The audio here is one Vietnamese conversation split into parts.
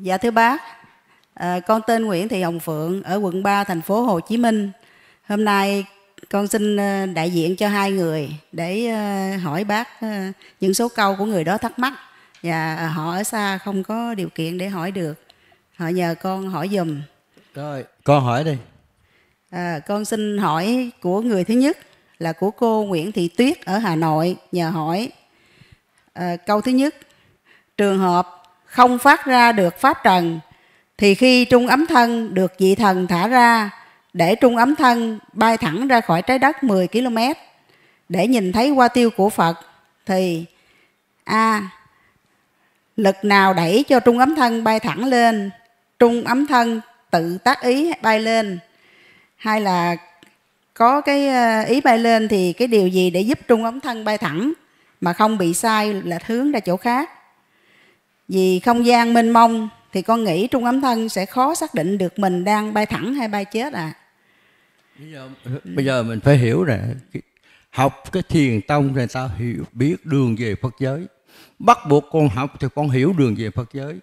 Dạ thưa bác, à, con tên Nguyễn Thị Hồng Phượng ở quận 3 thành phố Hồ Chí Minh. Hôm nay con xin à, đại diện cho hai người để à, hỏi bác à, những số câu của người đó thắc mắc và họ ở xa không có điều kiện để hỏi được. Họ nhờ con hỏi dùm. Rồi, con hỏi đi. À, con xin hỏi của người thứ nhất là của cô Nguyễn Thị Tuyết ở Hà Nội nhờ hỏi. À, câu thứ nhất, trường hợp không phát ra được pháp trần thì khi trung ấm thân được vị thần thả ra để trung ấm thân bay thẳng ra khỏi trái đất 10 km để nhìn thấy qua tiêu của Phật thì a à, lực nào đẩy cho trung ấm thân bay thẳng lên trung ấm thân tự tác ý bay lên hay là có cái ờ, ý bay lên thì cái điều gì để giúp trung ấm thân bay thẳng mà không bị sai lệch hướng ra chỗ khác vì không gian mênh mông thì con nghĩ trung ấm thân sẽ khó xác định được mình đang bay thẳng hay bay chết à. Bây giờ, ừ, bây giờ mình phải hiểu nè, học cái thiền tông thì ta hiểu biết đường về Phật giới bắt buộc con học thì con hiểu đường về Phật giới.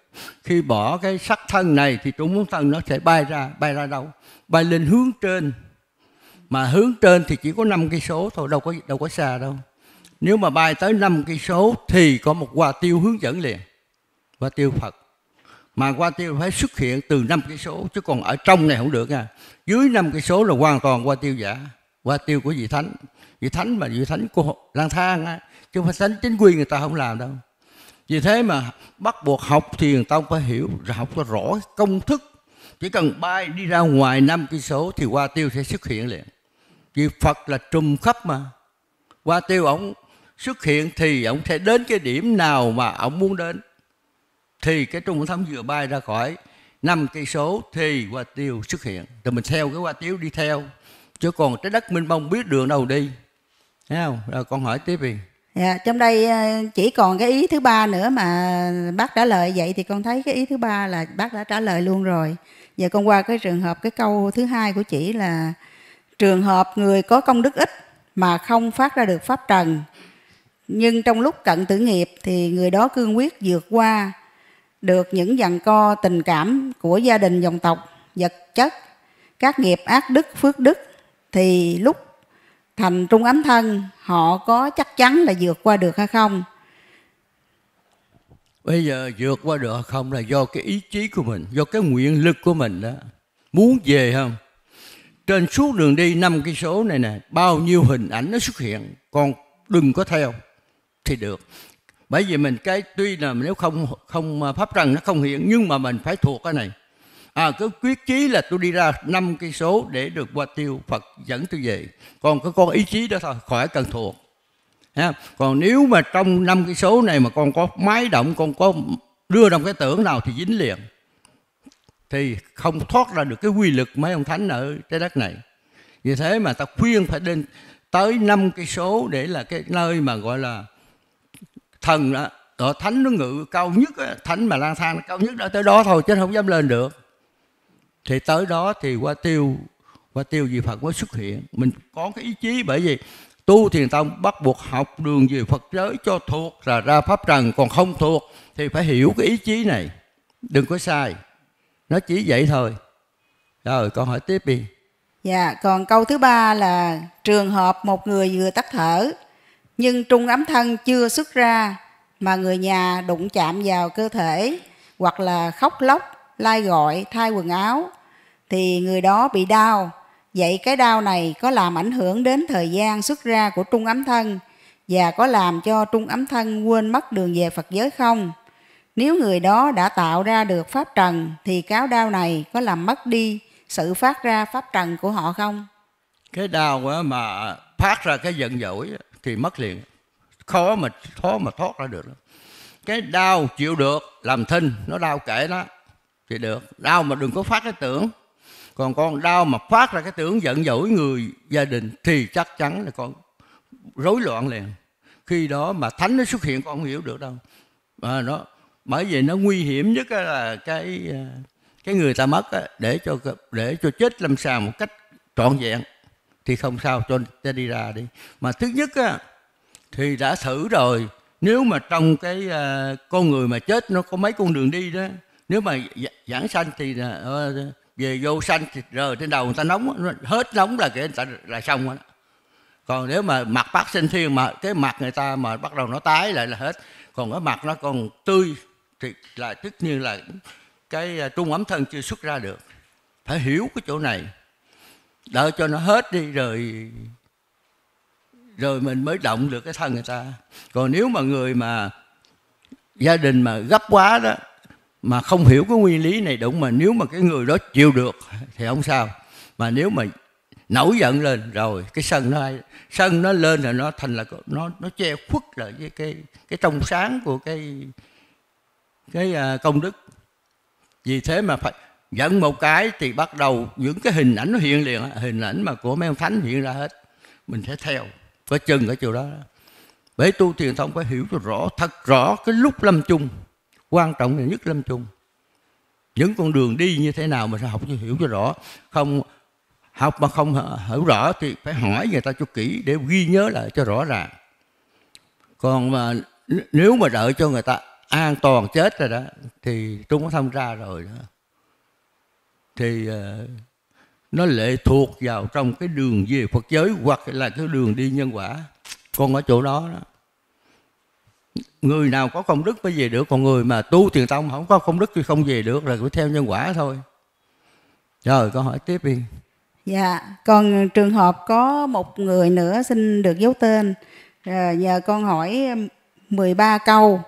Khi bỏ cái sắc thân này thì trung muốn thân nó sẽ bay ra, bay ra đâu? Bay lên hướng trên. Mà hướng trên thì chỉ có 5 cây số thôi, đâu có đâu có xa đâu. Nếu mà bay tới 5 cây số thì có một quà tiêu hướng dẫn liền và tiêu Phật mà qua tiêu phải xuất hiện từ năm cái số chứ còn ở trong này không được nha dưới năm cái số là hoàn toàn qua tiêu giả qua tiêu của vị thánh vị thánh mà vị thánh của lang thang á chứ không phải thánh chính quy người ta không làm đâu vì thế mà bắt buộc học thiền tông phải hiểu học cho rõ công thức chỉ cần bay đi ra ngoài năm cái số thì qua tiêu sẽ xuất hiện liền vì phật là trùm khắp mà qua tiêu ổng xuất hiện thì ổng sẽ đến cái điểm nào mà ổng muốn đến thì cái trung thấm vừa bay ra khỏi năm cây số thì hoa tiêu xuất hiện rồi mình theo cái hoa tiêu đi theo chứ còn trái đất minh mông biết đường đâu đi thấy không rồi con hỏi tiếp đi dạ trong đây ờ, chỉ còn cái ý thứ ba nữa mà bác trả lời vậy thì con thấy cái ý thứ ba là bác đã trả lời luôn rồi giờ con qua cái trường hợp cái câu thứ hai của chị là trường hợp người có công đức ít mà không phát ra được pháp trần nhưng trong lúc cận tử nghiệp thì người đó cương quyết vượt qua được những dằn co tình cảm của gia đình dòng tộc, vật chất, các nghiệp ác đức, phước đức, thì lúc thành trung ấm thân, họ có chắc chắn là vượt qua được hay không? Bây giờ vượt qua được không là do cái ý chí của mình, do cái nguyện lực của mình đó. Muốn về không? Trên suốt đường đi năm cái số này nè, bao nhiêu hình ảnh nó xuất hiện, còn đừng có theo thì được bởi vì mình cái tuy là nếu không không pháp trần nó không hiện nhưng mà mình phải thuộc cái này à cứ quyết chí là tôi đi ra năm cây số để được qua tiêu phật dẫn tôi về còn có con ý chí đó thôi khỏi cần thuộc ha? còn nếu mà trong năm cây số này mà con có máy động con có đưa trong cái tưởng nào thì dính liền thì không thoát ra được cái quy lực mấy ông thánh ở trái đất này vì thế mà ta khuyên phải đến tới năm cây số để là cái nơi mà gọi là thần đó, đó thánh nó ngự cao nhất đó, thánh mà lang thang cao nhất đó tới đó thôi chứ không dám lên được thì tới đó thì qua tiêu qua tiêu gì phật mới xuất hiện mình có cái ý chí bởi vì tu thiền tông bắt buộc học đường về phật giới cho thuộc là ra pháp trần còn không thuộc thì phải hiểu cái ý chí này đừng có sai nó chỉ vậy thôi rồi con hỏi tiếp đi dạ còn câu thứ ba là trường hợp một người vừa tắt thở nhưng trung ấm thân chưa xuất ra mà người nhà đụng chạm vào cơ thể hoặc là khóc lóc, lai gọi, thay quần áo thì người đó bị đau. Vậy cái đau này có làm ảnh hưởng đến thời gian xuất ra của trung ấm thân và có làm cho trung ấm thân quên mất đường về Phật giới không? Nếu người đó đã tạo ra được pháp trần thì cáo đau này có làm mất đi sự phát ra pháp trần của họ không? Cái đau mà phát ra cái giận dỗi thì mất liền khó mà khó mà thoát ra được cái đau chịu được làm thinh nó đau kể đó thì được đau mà đừng có phát cái tưởng còn con đau mà phát ra cái tưởng giận dỗi người gia đình thì chắc chắn là con rối loạn liền khi đó mà thánh nó xuất hiện con không hiểu được đâu mà nó bởi vì nó nguy hiểm nhất là cái à, cái người ta mất để cho để cho chết làm sao một cách trọn vẹn thì không sao cho ta đi ra đi mà thứ nhất á, thì đã thử rồi nếu mà trong cái uh, con người mà chết nó có mấy con đường đi đó nếu mà giảng sanh thì uh, về vô sanh thì rờ trên đầu người ta nóng hết nóng là kể người ta là xong rồi đó. còn nếu mà mặt bác sinh thiên mà cái mặt người ta mà bắt đầu nó tái lại là hết còn cái mặt nó còn tươi thì là tất nhiên là cái ờ, trung ấm thân chưa xuất ra được phải hiểu cái chỗ này đợi cho nó hết đi rồi rồi mình mới động được cái thân người ta còn nếu mà người mà gia đình mà gấp quá đó mà không hiểu cái nguyên lý này đúng mà nếu mà cái người đó chịu được thì không sao mà nếu mà nổi giận lên rồi cái sân nó sân nó lên là nó thành là nó nó che khuất lại với cái cái trong sáng của cái cái à, công đức vì thế mà phải giận một cái thì bắt đầu những cái hình ảnh nó hiện liền hình ảnh mà của mấy ông thánh hiện ra hết mình sẽ theo có chừng ở chỗ đó bởi tu thiền thông phải hiểu cho rõ thật rõ cái lúc lâm chung quan trọng là nhất lâm chung những con đường đi như thế nào mình phải học cho hiểu cho rõ không học mà không hiểu rõ thì phải hỏi người ta cho kỹ để ghi nhớ lại cho rõ ràng còn mà nếu mà đợi cho người ta an toàn chết rồi đó thì tôi có thông ra rồi đó thì ờ, nó lệ thuộc vào trong cái đường về Phật giới hoặc là cái đường đi nhân quả. Còn ở chỗ đó, đó người nào có công đức mới về được còn người mà tu thiền tông không có công đức thì không về được là cứ theo nhân quả thôi rồi con hỏi tiếp đi dạ còn trường hợp có một người nữa xin được giấu tên giờ con hỏi 13 câu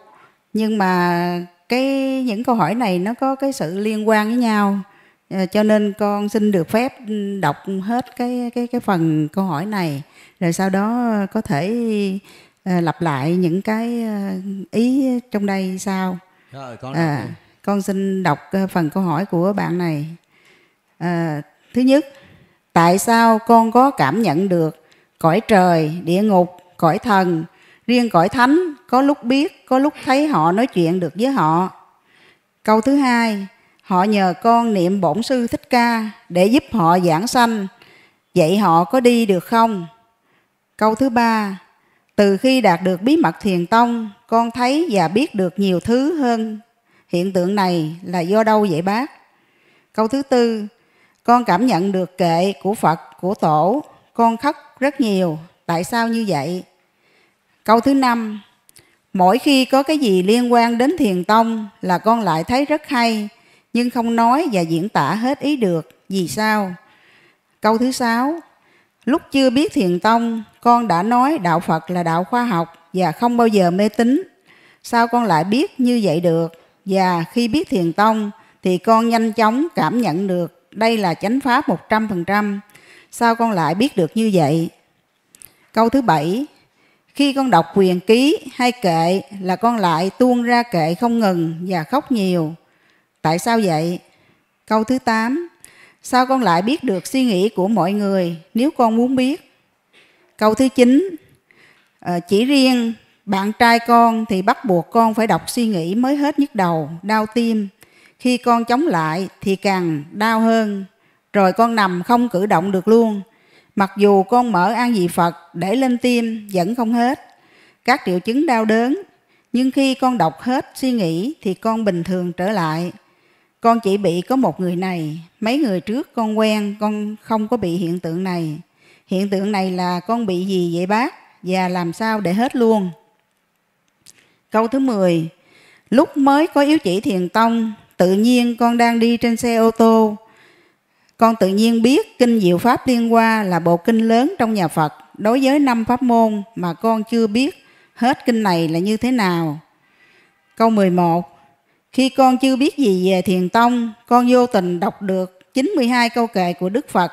nhưng mà cái những câu hỏi này nó có cái sự liên quan với nhau Ờ, cho nên con xin được phép đọc hết cái cái cái phần câu hỏi này rồi sau đó ờ, có thể ờ, lặp lại những cái ý trong đây sao? rồi, con, à, con xin đọc phần câu hỏi của bạn này à, thứ nhất tại sao con có cảm nhận được cõi trời địa ngục cõi thần riêng cõi thánh có lúc biết có lúc thấy họ nói chuyện được với họ câu thứ hai họ nhờ con niệm bổn sư thích ca để giúp họ giảng sanh vậy họ có đi được không câu thứ ba từ khi đạt được bí mật thiền tông con thấy và biết được nhiều thứ hơn hiện tượng này là do đâu vậy bác câu thứ tư con cảm nhận được kệ của phật của tổ con khóc rất nhiều tại sao như vậy câu thứ năm mỗi khi có cái gì liên quan đến thiền tông là con lại thấy rất hay nhưng không nói và diễn tả hết ý được. Vì sao? Câu thứ sáu, lúc chưa biết thiền tông, con đã nói đạo Phật là đạo khoa học và không bao giờ mê tín. Sao con lại biết như vậy được? Và khi biết thiền tông thì con nhanh chóng cảm nhận được đây là chánh pháp 100%. Sao con lại biết được như vậy? Câu thứ bảy, khi con đọc quyền ký hay kệ là con lại tuôn ra kệ không ngừng và khóc nhiều. Tại sao vậy? Câu thứ 8. Sao con lại biết được suy nghĩ của mọi người nếu con muốn biết? Câu thứ 9. Ờ, chỉ riêng bạn trai con thì bắt buộc con phải đọc suy nghĩ mới hết nhức đầu, đau tim. Khi con chống lại thì càng đau hơn. Rồi con nằm không cử động được luôn. Mặc dù con mở an dị Phật để lên tim vẫn không hết. Các triệu chứng đau đớn. Nhưng khi con đọc hết suy nghĩ thì con bình thường trở lại. Con chỉ bị có một người này, mấy người trước con quen, con không có bị hiện tượng này. Hiện tượng này là con bị gì vậy bác? Và làm sao để hết luôn? Câu thứ 10. Lúc mới có yếu chỉ thiền tông, tự nhiên con đang đi trên xe ô tô. Con tự nhiên biết kinh diệu pháp liên hoa là bộ kinh lớn trong nhà Phật đối với năm pháp môn mà con chưa biết hết kinh này là như thế nào. Câu 11. Khi con chưa biết gì về thiền tông, con vô tình đọc được 92 câu kệ của Đức Phật.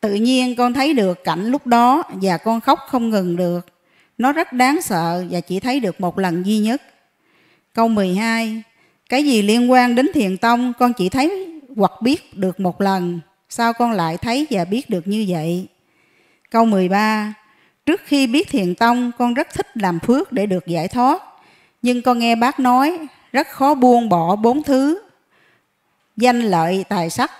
Tự nhiên con thấy được cảnh lúc đó và con khóc không ngừng được. Nó rất đáng sợ và chỉ thấy được một lần duy nhất. Câu 12. Cái gì liên quan đến thiền tông con chỉ thấy hoặc biết được một lần. Sao con lại thấy và biết được như vậy? Câu 13. Trước khi biết thiền tông, con rất thích làm phước để được giải thoát. Nhưng con nghe bác nói rất khó buông bỏ bốn thứ danh lợi tài sắc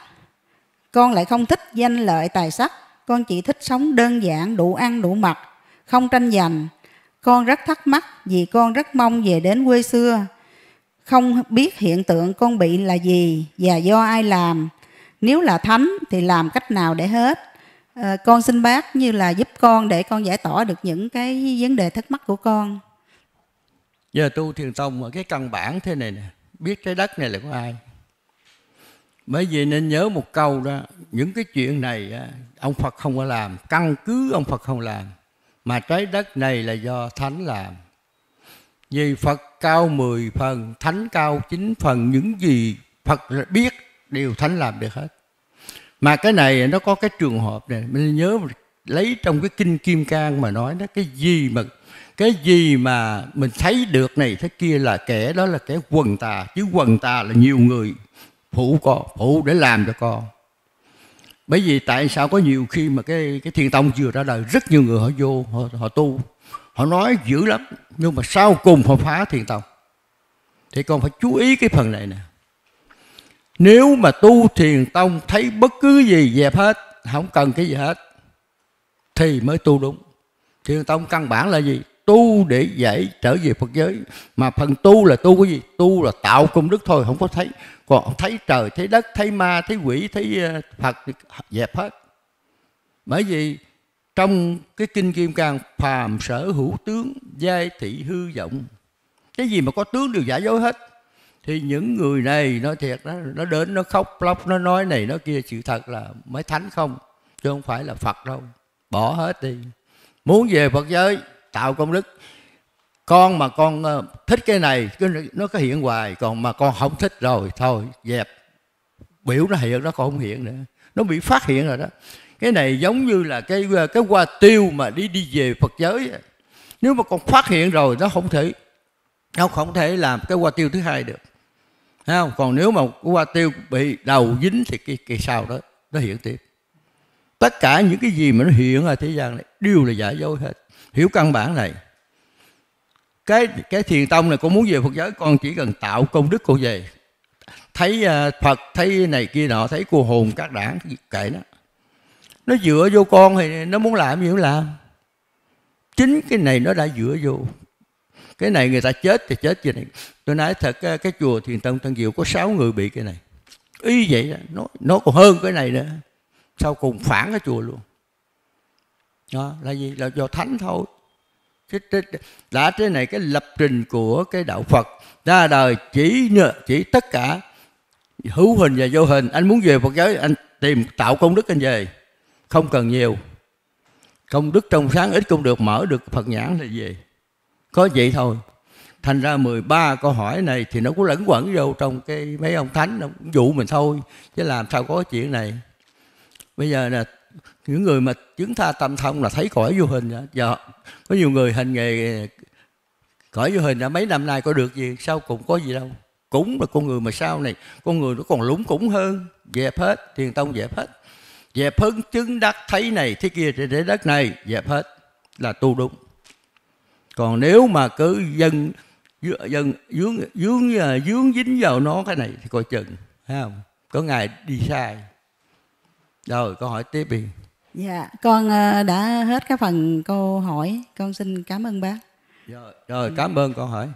con lại không thích danh lợi tài sắc con chỉ thích sống đơn giản đủ ăn đủ mặc không tranh giành con rất thắc mắc vì con rất mong về đến quê xưa không biết hiện tượng con bị là gì và do ai làm nếu là thánh thì làm cách nào để hết à, con xin bác như là giúp con để con giải tỏa được những cái vấn đề thắc mắc của con giờ tu thiền tông ở cái căn bản thế này nè biết trái đất này là của ai bởi vì nên nhớ một câu đó những cái chuyện này ông phật không có làm căn cứ ông phật không làm mà trái đất này là do thánh làm vì phật cao 10 phần thánh cao 9 phần những gì phật biết đều thánh làm được hết mà cái này nó có cái trường hợp này mình nhớ lấy trong cái kinh kim cang mà nói đó cái gì mà cái gì mà mình thấy được này thế kia là kẻ đó là kẻ quần tà chứ quần tà là nhiều người phụ con phụ để làm cho con bởi vì tại sao có nhiều khi mà cái cái thiền tông vừa ra đời rất nhiều người họ vô họ, họ tu họ nói dữ lắm nhưng mà sau cùng họ phá thiền tông thì con phải chú ý cái phần này nè nếu mà tu thiền tông thấy bất cứ gì dẹp hết không cần cái gì hết thì mới tu đúng thiền tông căn bản là gì tu để giải trở về Phật giới mà phần tu là tu cái gì tu là tạo công đức thôi không có thấy còn thấy trời thấy đất thấy ma thấy quỷ thấy ờ, Phật dẹp hết bởi vì trong cái kinh Kim Cang phàm sở hữu tướng giai thị hư vọng cái gì mà có tướng đều giả dối hết thì những người này nói thiệt đó nó đến nó khóc lóc nó nói này nó kia sự thật là mới thánh không chứ không phải là Phật đâu bỏ hết đi muốn về Phật giới tạo công đức con mà con ờ, thích cái này nó có hiện hoài còn mà con không thích rồi thôi dẹp biểu nó hiện nó còn không hiện nữa nó bị phát hiện rồi đó cái này giống như là cái ờ, cái hoa tiêu mà đi đi về Phật giới nếu mà con phát hiện rồi nó không thể nó không thể làm cái hoa tiêu thứ hai được Thấy không còn nếu mà hoa tiêu bị đầu dính thì kỳ cái sau đó nó hiện tiếp tất cả những cái gì mà nó hiện ở thế gian này đều là giả dối hết hiểu căn bản này cái cái thiền tông này con muốn về phật giới con chỉ cần tạo công đức con về thấy à, phật thấy này kia nọ thấy cô hồn các đảng kệ nó nó dựa vô con thì nó muốn làm gì cũng làm chính cái này nó đã dựa vô cái này người ta chết thì chết gì này tôi nói thật cái, à, cái chùa thiền tông tân diệu có 6 người bị cái này y vậy đó. nó nó còn hơn cái này nữa sau cùng phản cái chùa luôn đó, là gì là do thánh thôi cái, cái, đã thế này cái lập trình của cái đạo phật ra đời chỉ chỉ tất cả hữu hình và vô hình anh muốn về phật giới anh tìm tạo công đức anh về không cần nhiều công đức trong sáng ít cũng được mở được phật nhãn là về có vậy thôi thành ra 13 câu hỏi này thì nó cũng lẫn quẩn vô trong cái mấy ông thánh nó cũng dụ mình thôi chứ làm sao có chuyện này bây giờ là những người mà chứng tha tâm thông là thấy cõi vô hình vậy. giờ dạ. có nhiều người hành nghề cõi vô hình đã mấy năm nay có được gì sau cũng có gì đâu cúng là con người mà sau này con người nó còn lúng cúng hơn dẹp hết thiền tông dẹp hết dẹp hứng chứng đắc thấy này thế kia trên trái đất này dẹp hết là tu đúng còn nếu mà cứ dân dân dướng dướng à, dướng dính vào nó cái này thì coi chừng thấy không có ngày đi sai rồi câu hỏi tiếp đi. Dạ, con ờ, đã hết cái phần câu hỏi. Con xin cảm ơn bác. Rồi, dạ, rồi cảm ơn câu hỏi.